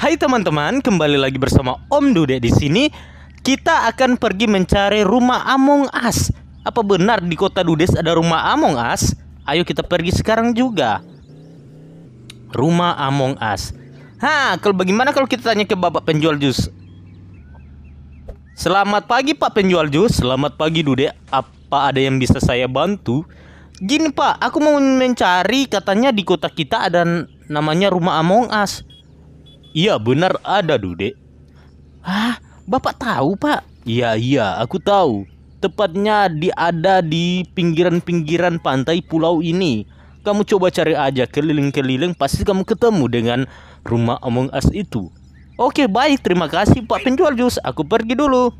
Hai teman-teman, kembali lagi bersama Om Dude di sini. Kita akan pergi mencari rumah Among Us. Apa benar di kota Dudes ada rumah Among Us? Ayo kita pergi sekarang juga. Rumah Among Us. Hah, kalau bagaimana kalau kita tanya ke bapak penjual jus? Selamat pagi Pak penjual jus. Selamat pagi Dude. Apa ada yang bisa saya bantu? Gini Pak, aku mau mencari katanya di kota kita ada namanya rumah Among Us Iya benar ada Dude. Hah? Bapak tahu pak? Iya iya aku tahu. Tepatnya di ada di pinggiran-pinggiran pantai pulau ini. Kamu coba cari aja keliling-keliling pasti kamu ketemu dengan rumah Among Us itu. Oke baik terima kasih pak penjual jus. Aku pergi dulu.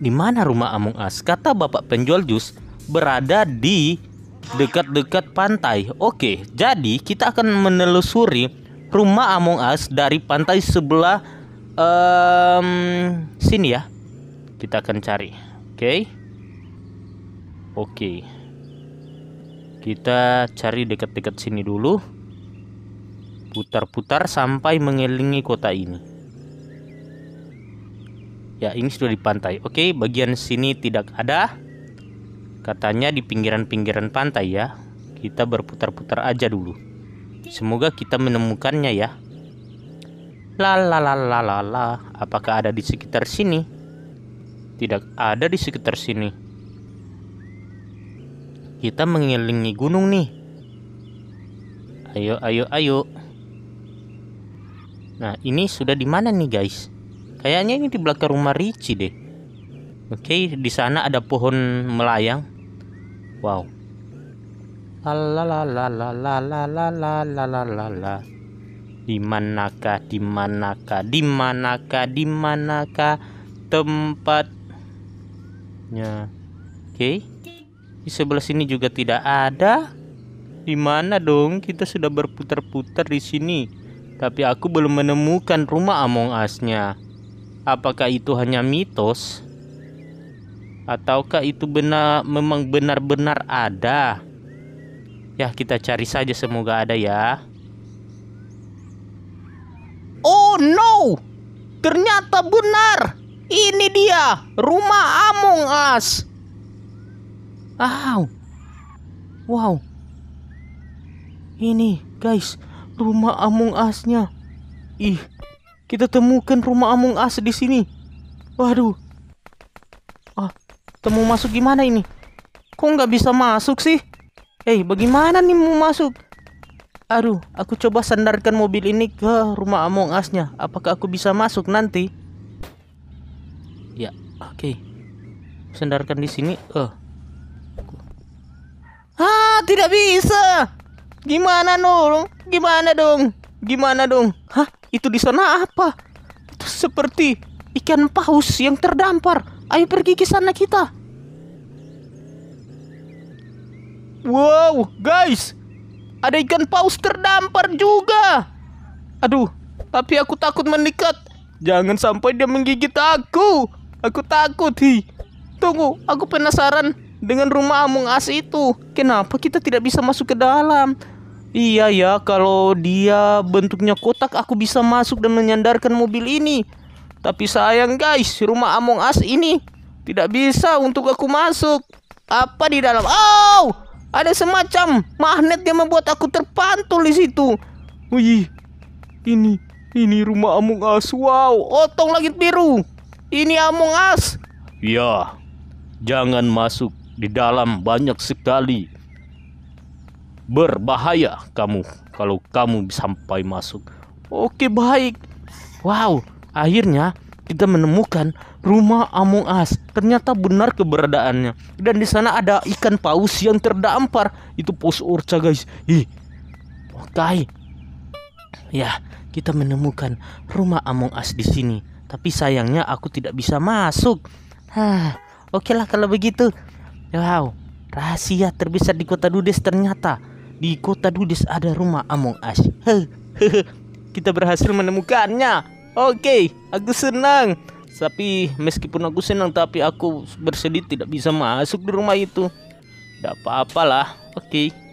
Di mana rumah Among Us? Kata bapak penjual jus berada di dekat-dekat pantai. Oke, jadi kita akan menelusuri rumah Among Us dari pantai sebelah um, sini ya. Kita akan cari. Oke. Okay. Oke. Okay. Kita cari dekat-dekat sini dulu. Putar-putar sampai mengelilingi kota ini. Ya, ini sudah di pantai. Oke, okay, bagian sini tidak ada. Katanya di pinggiran-pinggiran pantai ya. Kita berputar-putar aja dulu. Semoga kita menemukannya ya. La la la la la la. Apakah ada di sekitar sini? Tidak ada di sekitar sini. Kita mengelilingi gunung nih. Ayo ayo ayo. Nah, ini sudah di mana nih, guys? Kayaknya ini di belakang rumah Ricci deh. Oke, di sana ada pohon melayang. Wow, La la la la la la la la la la la la di manakah di manakah di manakah di manakah tempatnya oke okay. di sebelah sini juga tidak ada di mana dong kita sudah berputar-putar di sini tapi aku belum menemukan rumah Among Us-nya apakah itu hanya mitos ataukah itu benar memang benar-benar ada Ya, kita cari saja semoga ada ya. Oh no! Ternyata benar. Ini dia, rumah Among Us. Wow. Wow. Ini, guys, rumah Among Us-nya. Ih, kita temukan rumah Among Us di sini. Waduh. Ah, temu masuk gimana ini? Kok nggak bisa masuk sih? Eh, hey, bagaimana nih mau masuk? Aduh, aku coba sandarkan mobil ini ke rumah Among Us-nya. Apakah aku bisa masuk nanti? Ya, oke. Okay. Sandarkan di sini. Eh. Uh. Ah, tidak bisa. Gimana dong? Gimana dong? Gimana dong? Hah, itu di sana apa? Itu seperti ikan paus yang terdampar. Ayo pergi ke sana kita. Wow, guys. Ada ikan paus terdampar juga. Aduh, tapi aku takut mendekat. Jangan sampai dia menggigit aku. Aku takut, hi. Tunggu, aku penasaran dengan rumah Among Us itu. Kenapa kita tidak bisa masuk ke dalam? Iya ya, kalau dia bentuknya kotak aku bisa masuk dan menyandarkan mobil ini. Tapi sayang guys, rumah Among Us ini tidak bisa untuk aku masuk. Apa di dalam? Oh! Ada semacam magnet yang membuat aku terpantul di situ. Wih, ini ini rumah Among Us. Wow, otong langit biru. Ini Among Us. Ya, jangan masuk di dalam banyak sekali. Berbahaya kamu kalau kamu sampai masuk. Oke, baik. Wow, akhirnya kita menemukan rumah Among Us. Ternyata benar keberadaannya. Dan di sana ada ikan paus yang terdampar. Itu paus orca, guys. Ih. Oke. Okay. Ya, kita menemukan rumah Among Us di sini. Tapi sayangnya aku tidak bisa masuk. Hah, oke lah kalau begitu. Wow, rahasia terbesar di kota Dudes ternyata. Di kota Dudes ada rumah Among Us. kita berhasil menemukannya. Oke, okay, aku senang. Tapi meskipun aku senang tapi aku bersedih tidak bisa masuk di rumah itu. Tidak apa-apalah. Oke. Okay.